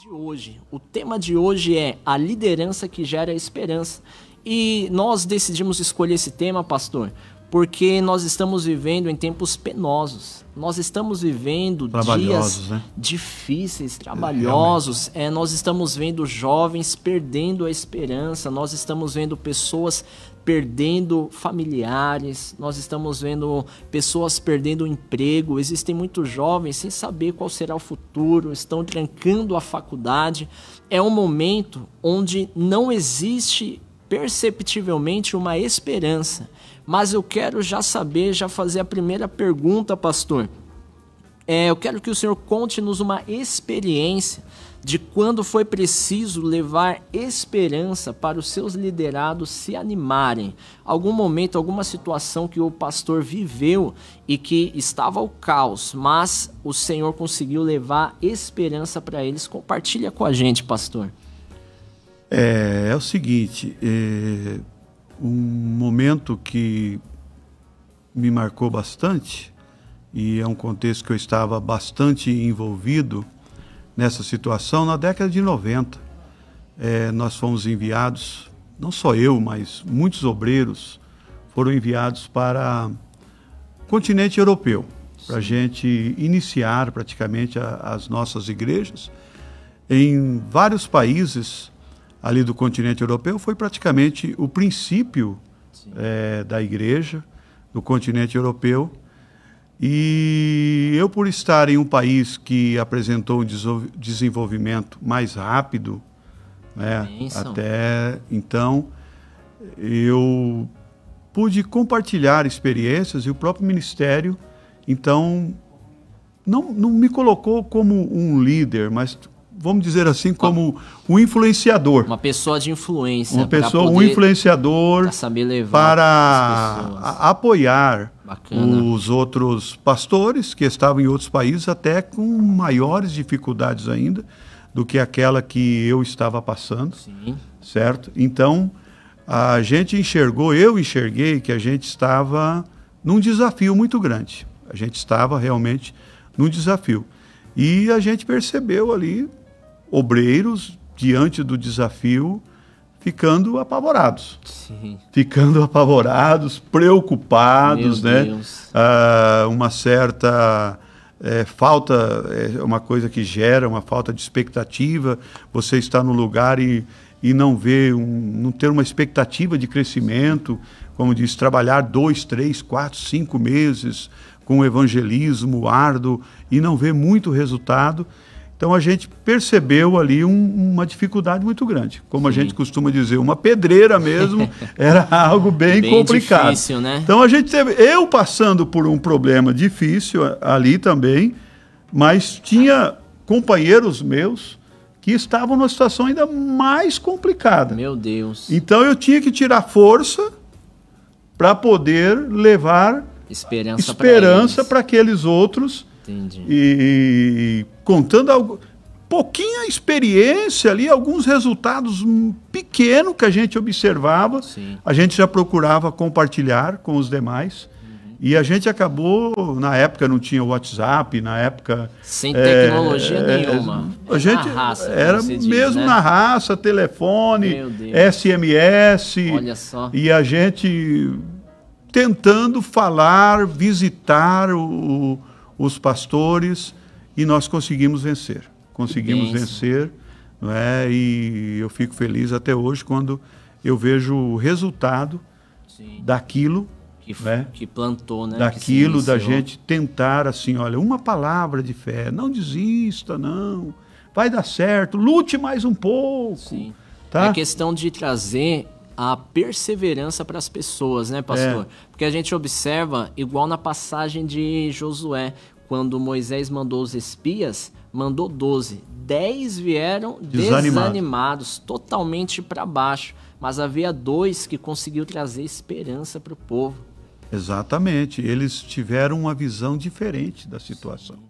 de hoje. O tema de hoje é a liderança que gera esperança. E nós decidimos escolher esse tema, pastor, porque nós estamos vivendo em tempos penosos. Nós estamos vivendo dias né? difíceis, é, trabalhosos. É, é, nós estamos vendo jovens perdendo a esperança. Nós estamos vendo pessoas perdendo familiares. Nós estamos vendo pessoas perdendo o emprego. Existem muitos jovens sem saber qual será o futuro. Estão trancando a faculdade. É um momento onde não existe perceptivelmente uma esperança. Mas eu quero já saber, já fazer a primeira pergunta, pastor. É, eu quero que o senhor conte-nos uma experiência de quando foi preciso levar esperança para os seus liderados se animarem. Algum momento, alguma situação que o pastor viveu e que estava o caos, mas o Senhor conseguiu levar esperança para eles. Compartilha com a gente, pastor. É, é o seguinte, é, um momento que me marcou bastante e é um contexto que eu estava bastante envolvido nessa situação na década de 90. É, nós fomos enviados, não só eu, mas muitos obreiros foram enviados para o continente europeu, para a gente iniciar praticamente a, as nossas igrejas em vários países ali do continente europeu foi praticamente o princípio é, da igreja do continente europeu. E eu, por estar em um país que apresentou um desenvolvimento mais rápido, né, até então, eu pude compartilhar experiências e o próprio ministério, então, não, não me colocou como um líder, mas vamos dizer assim, como um influenciador. Uma pessoa de influência. Uma pessoa, um influenciador para apoiar Bacana. os outros pastores que estavam em outros países, até com maiores dificuldades ainda do que aquela que eu estava passando. Sim. Certo? Então, a gente enxergou, eu enxerguei que a gente estava num desafio muito grande. A gente estava realmente num desafio. E a gente percebeu ali obreiros, diante do desafio, ficando apavorados. Sim. Ficando apavorados, preocupados, Meu né? Ah, uma certa é, falta, é uma coisa que gera uma falta de expectativa. Você está no lugar e, e não vê, um, não ter uma expectativa de crescimento, como diz, trabalhar dois, três, quatro, cinco meses com evangelismo árduo e não vê muito resultado então a gente percebeu ali um, uma dificuldade muito grande. Como a gente costuma dizer, uma pedreira mesmo era algo bem, bem complicado. Difícil, né? Então a gente teve. Eu passando por um problema difícil ali também, mas tinha companheiros meus que estavam numa situação ainda mais complicada. Meu Deus. Então eu tinha que tirar força para poder levar esperança para aqueles outros Entendi. E, e contando algo, pouquinha experiência ali, alguns resultados pequenos que a gente observava, Sim. a gente já procurava compartilhar com os demais. Uhum. E a gente acabou, na época não tinha WhatsApp, na época. Sem é, tecnologia é, nenhuma. A gente na raça, era mesmo né? na raça, telefone, SMS. Olha só. E a gente tentando falar, visitar o, os pastores e nós conseguimos vencer. Conseguimos vencer, não é? E eu fico feliz até hoje quando eu vejo o resultado Sim. daquilo que, né? que plantou, né? Daquilo da gente tentar assim, olha, uma palavra de fé, não desista, não. Vai dar certo, lute mais um pouco. Sim. Tá? É questão de trazer a perseverança para as pessoas, né, pastor? É. Porque a gente observa, igual na passagem de Josué, quando Moisés mandou os espias, mandou 12. 10 vieram Desanimado. desanimados, totalmente para baixo. Mas havia dois que conseguiu trazer esperança para o povo. Exatamente. Eles tiveram uma visão diferente da situação.